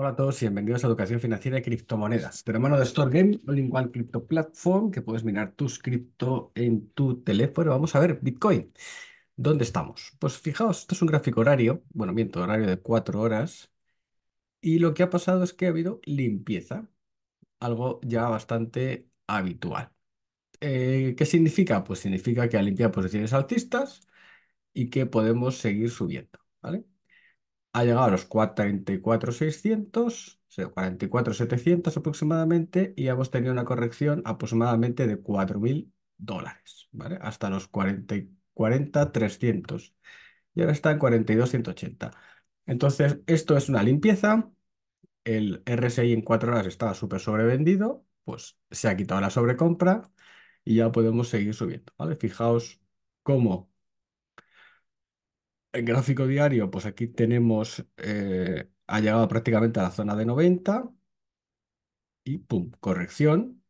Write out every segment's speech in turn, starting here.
Hola a todos y bienvenidos a Educación Financiera y Criptomonedas. De la mano de Store Game, All Lingual Crypto Platform, que puedes mirar tus cripto en tu teléfono. Vamos a ver, Bitcoin. ¿Dónde estamos? Pues fijaos, esto es un gráfico horario, bueno, miento, horario de cuatro horas. Y lo que ha pasado es que ha habido limpieza, algo ya bastante habitual. Eh, ¿Qué significa? Pues significa que ha limpiado posiciones altistas y que podemos seguir subiendo, ¿vale? ha llegado a los 44,600, 600, 44 44,700 aproximadamente, y hemos tenido una corrección aproximadamente de 4.000 dólares, ¿vale? Hasta los 40 40, y ahora está en 42,180. Entonces, esto es una limpieza. El RSI en cuatro horas estaba súper sobrevendido, pues se ha quitado la sobrecompra y ya podemos seguir subiendo, ¿vale? Fijaos cómo gráfico diario, pues aquí tenemos, eh, ha llegado prácticamente a la zona de 90 y pum, corrección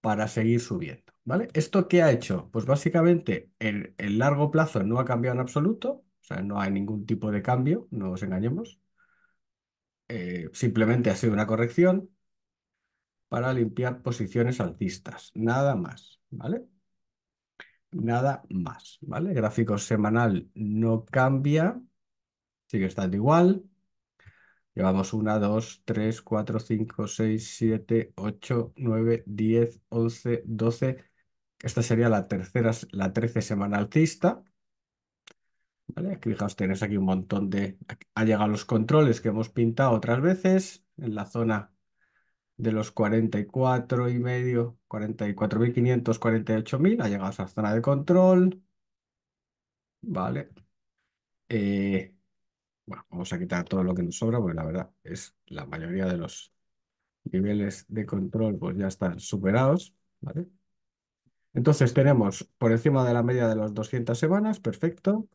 para seguir subiendo. ¿Vale? ¿Esto qué ha hecho? Pues básicamente el, el largo plazo no ha cambiado en absoluto, o sea, no hay ningún tipo de cambio, no os engañemos. Eh, simplemente ha sido una corrección para limpiar posiciones alcistas, nada más, ¿vale? nada más, ¿vale? gráfico semanal no cambia, sigue estando igual. Llevamos 1, 2, 3, 4, 5, 6, 7, 8, 9, 10, 11, 12. Esta sería la tercera, la 13 semanal cista, ¿Vale? Aquí fijaos, tenéis aquí un montón de... Ha llegado los controles que hemos pintado otras veces en la zona de los 44 y medio, 44.500, 48.000, ha llegado a esa zona de control. Vale. Eh, bueno, vamos a quitar todo lo que nos sobra, porque la verdad es la mayoría de los niveles de control pues ya están superados, ¿vale? Entonces tenemos por encima de la media de las 200 semanas, perfecto.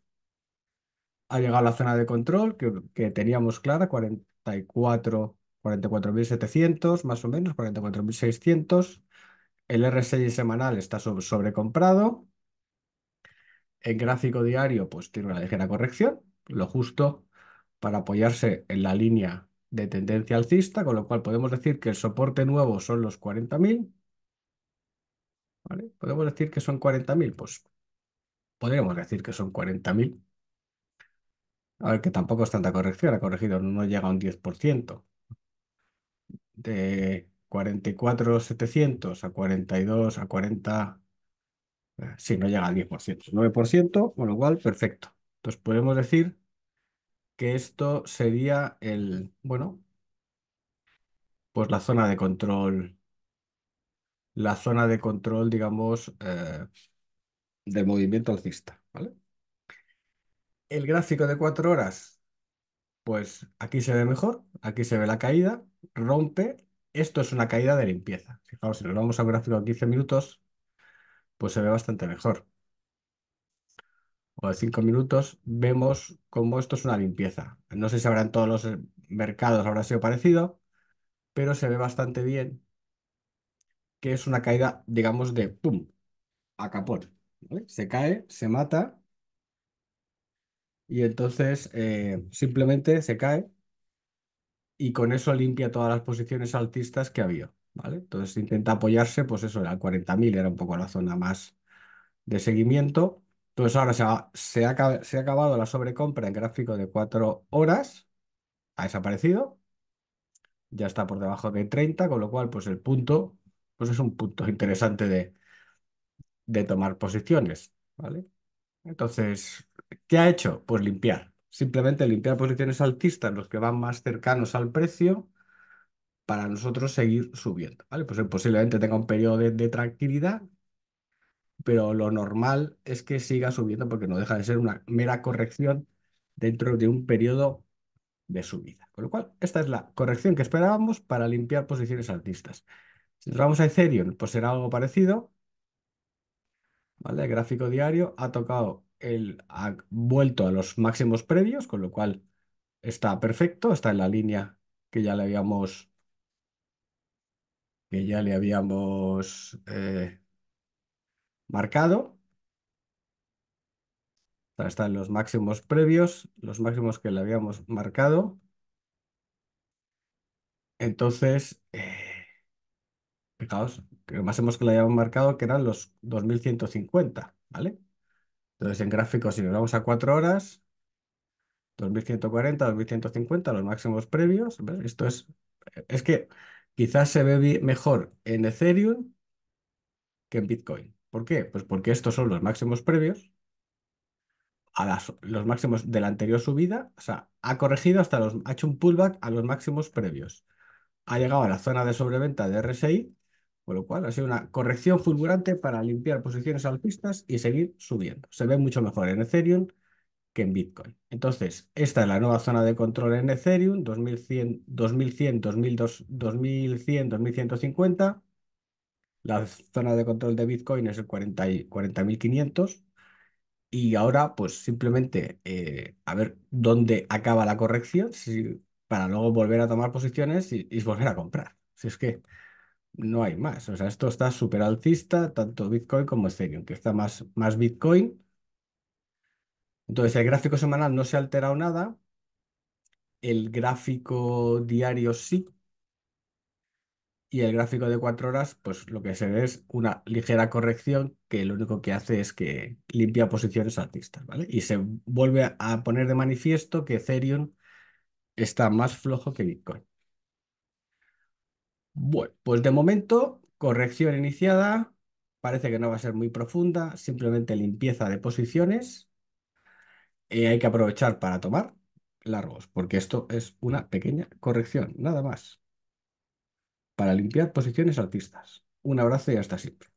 Ha llegado a la zona de control que, que teníamos clara, 44 44.700 más o menos, 44.600. El RSI semanal está sobrecomprado. En gráfico diario, pues tiene una ligera corrección, lo justo para apoyarse en la línea de tendencia alcista, con lo cual podemos decir que el soporte nuevo son los 40.000. ¿Vale? Podemos decir que son 40.000, pues podríamos decir que son 40.000. A ver, que tampoco es tanta corrección, ha corregido, no llega a un 10% de 44.700 a 42, a 40, eh, si no llega al 10%, 9%, con lo cual, perfecto. Entonces podemos decir que esto sería el, bueno, pues la zona de control, la zona de control, digamos, eh, de movimiento alcista, ¿vale? El gráfico de cuatro horas pues aquí se ve mejor, aquí se ve la caída, rompe. Esto es una caída de limpieza. Fijaos, si nos vamos a ver gráfico de 15 minutos, pues se ve bastante mejor. O de 5 minutos, vemos cómo esto es una limpieza. No sé si habrá en todos los eh, mercados, habrá sido parecido, pero se ve bastante bien que es una caída, digamos, de pum, a capón. Se cae, se mata y entonces eh, simplemente se cae y con eso limpia todas las posiciones altistas que había, ¿vale? Entonces intenta apoyarse, pues eso, era 40.000, era un poco la zona más de seguimiento. Entonces ahora se ha, se ha, acabado la sobrecompra en gráfico de cuatro horas, ha desaparecido, ya está por debajo de 30, con lo cual pues el punto, pues es un punto interesante de, de tomar posiciones, ¿vale? Entonces, ¿qué ha hecho? Pues limpiar. Simplemente limpiar posiciones altistas, los que van más cercanos al precio, para nosotros seguir subiendo. ¿vale? Pues eh, posiblemente tenga un periodo de, tranquilidad, pero lo normal es que siga subiendo porque no deja de ser una mera corrección dentro de un periodo de subida. Con lo cual, esta es la corrección que esperábamos para limpiar posiciones altistas. Si nos vamos a Ethereum, pues será algo parecido. El Gráfico diario, ha tocado el, ha vuelto a los máximos previos, con lo cual está perfecto, está en la línea que ya le habíamos, que ya le habíamos eh, marcado. Está en los máximos previos, los máximos que le habíamos marcado. Entonces, que más hemos que le hayamos marcado, que eran los 2150, ¿vale? Entonces, en gráfico si nos vamos a cuatro horas, 2140, 2150, los máximos previos. Esto es, es que quizás se ve mejor en Ethereum que en Bitcoin. ¿Por qué? Pues porque estos son los máximos previos a los máximos de la anterior subida. O sea, ha corregido hasta los, ha hecho un pullback a los máximos previos. Ha llegado a la zona de sobreventa de RSI con lo cual ha sido una corrección fulgurante para limpiar posiciones altistas y seguir subiendo. Se ve mucho mejor en Ethereum que en Bitcoin. Entonces, esta es la nueva zona de control en Ethereum, 2100, 2100, 2150. La zona de control de Bitcoin es el 40.500. y ahora, pues simplemente eh, a ver dónde acaba la corrección para luego volver a tomar posiciones y, y volver a comprar. Si es que no hay más. O sea, esto está súper alcista, tanto Bitcoin como Ethereum, que está más, más Bitcoin. Entonces, el gráfico semanal no se ha alterado nada. El gráfico diario sí. Y el gráfico de cuatro horas, pues lo que se ve es una ligera corrección que lo único que hace es que limpia posiciones altistas, ¿vale? Y se vuelve a poner de manifiesto que Ethereum está más flojo que Bitcoin. Bueno, pues de momento, corrección iniciada, parece que no va a ser muy profunda, simplemente limpieza de posiciones. y eh, hay que aprovechar para tomar largos, porque esto es una pequeña corrección, nada más. Para limpiar posiciones altistas. Un abrazo y hasta siempre.